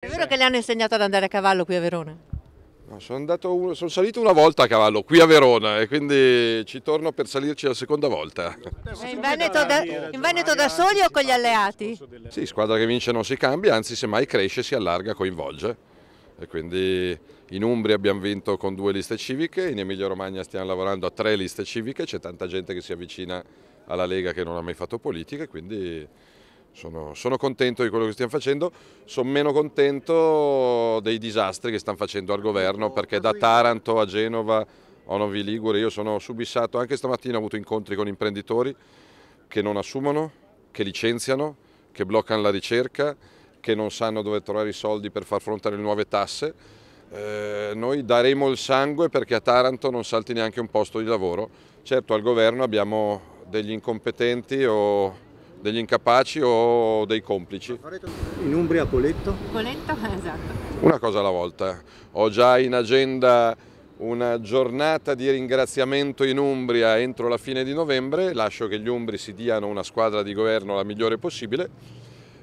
È vero che le hanno insegnato ad andare a cavallo qui a Verona? No, sono, andato, sono, salito una volta a cavallo qui a Verona e quindi ci torno per salirci la seconda volta. In Veneto, da, in Veneto da soli o con gli alleati? Sì, squadra che vince non si cambia, anzi semmai cresce, si allarga, coinvolge. E quindi in Umbria abbiamo vinto con due liste civiche, in Emilia Romagna stiamo lavorando a tre liste civiche, c'è tanta gente che si avvicina alla Lega che non ha mai fatto politica, e quindi sono, sono, contento di quello che stiamo facendo, sono meno contento dei disastri che stanno facendo al governo ecco, perché da Taranto a Genova, a Onovi Ligure, io sono subissato, anche stamattina ho avuto incontri con imprenditori che non assumono, che licenziano, che bloccano la ricerca, che non sanno dove trovare i soldi per far fronte alle nuove tasse. Eh, noi daremo il sangue perché a Taranto non salti neanche un posto di lavoro. Certo al governo abbiamo degli incompetenti o degli incapaci o dei complici. In Umbria Coletto? Coletto, esatto. Una cosa alla volta, ho già in agenda una giornata di ringraziamento in Umbria entro la fine di novembre, lascio che gli Umbri si diano una squadra di governo la migliore possibile,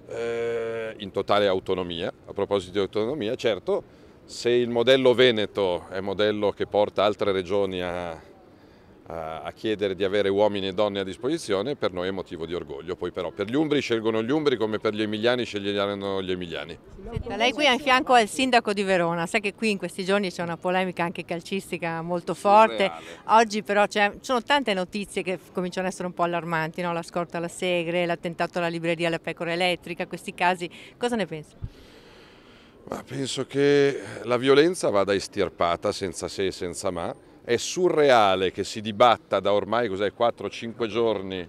eh, in totale autonomia, a proposito di autonomia, certo, se il modello Veneto è modello che porta altre regioni a a chiedere di avere uomini e donne a disposizione per noi è motivo di orgoglio. Poi però per gli Umbri scelgono gli Umbri come per gli Emiliani sceglieranno gli Emiliani. Senta, lei qui a fianco al sindaco di Verona, sa che qui in questi giorni c'è una polemica anche calcistica molto forte, oggi però ci sono tante notizie che cominciano ad essere un po' allarmanti, no? la scorta alla Segre, l'attentato alla libreria alla Pecora Elettrica, questi casi, cosa ne pensi? Ma penso che la violenza vada estirpata senza se e senza ma. È surreale che si dibatta da ormai 4-5 giorni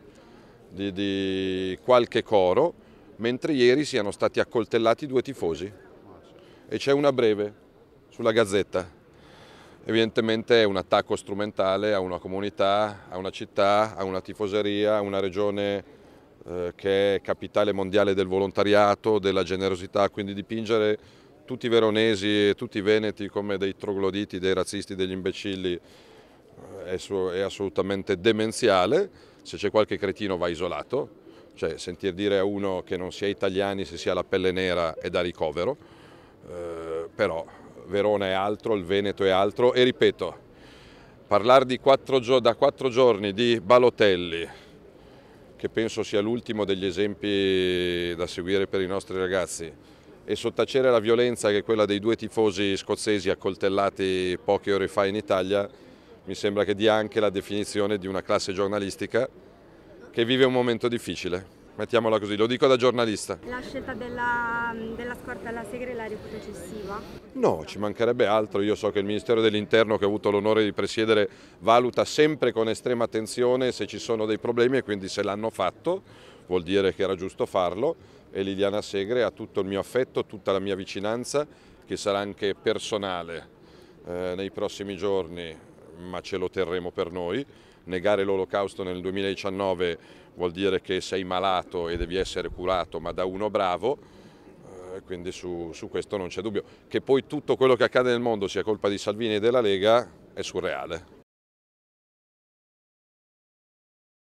di, di qualche coro, mentre ieri siano stati accoltellati due tifosi. E c'è una breve sulla Gazzetta. Evidentemente è un attacco strumentale a una comunità, a una città, a una tifoseria, a una regione eh, che è capitale mondiale del volontariato, della generosità, quindi dipingere tutti i veronesi e tutti i veneti come dei trogloditi, dei razzisti, degli imbecilli eh, è, è assolutamente demenziale, se c'è qualche cretino va isolato, cioè sentir dire a uno che non sia è italiani se si ha la pelle nera è da ricovero, eh, però Verona è altro, il Veneto è altro e ripeto, parlare quattro, da quattro giorni di Balotelli, che penso sia l'ultimo degli esempi da seguire per i nostri ragazzi, e sottacere la violenza che è quella dei due tifosi scozzesi accoltellati poche ore fa in Italia mi sembra che dia anche la definizione di una classe giornalistica che vive un momento difficile. Mettiamola così, lo dico da giornalista. La scelta della, della scorta alla Segre la reputa eccessiva? No, ci mancherebbe altro. Io so che il Ministero dell'Interno, che ho avuto l'onore di presiedere, valuta sempre con estrema attenzione se ci sono dei problemi e quindi se l'hanno fatto vuol dire che era giusto farlo e Liliana Segre ha tutto il mio affetto, tutta la mia vicinanza che sarà anche personale eh, nei prossimi giorni, ma ce lo terremo per noi. Negare l'olocausto nel 2019 vuol dire che sei malato e devi essere curato, ma da uno bravo, eh, quindi su, su questo non c'è dubbio. Che poi tutto quello che accade nel mondo sia colpa di Salvini e della Lega è surreale.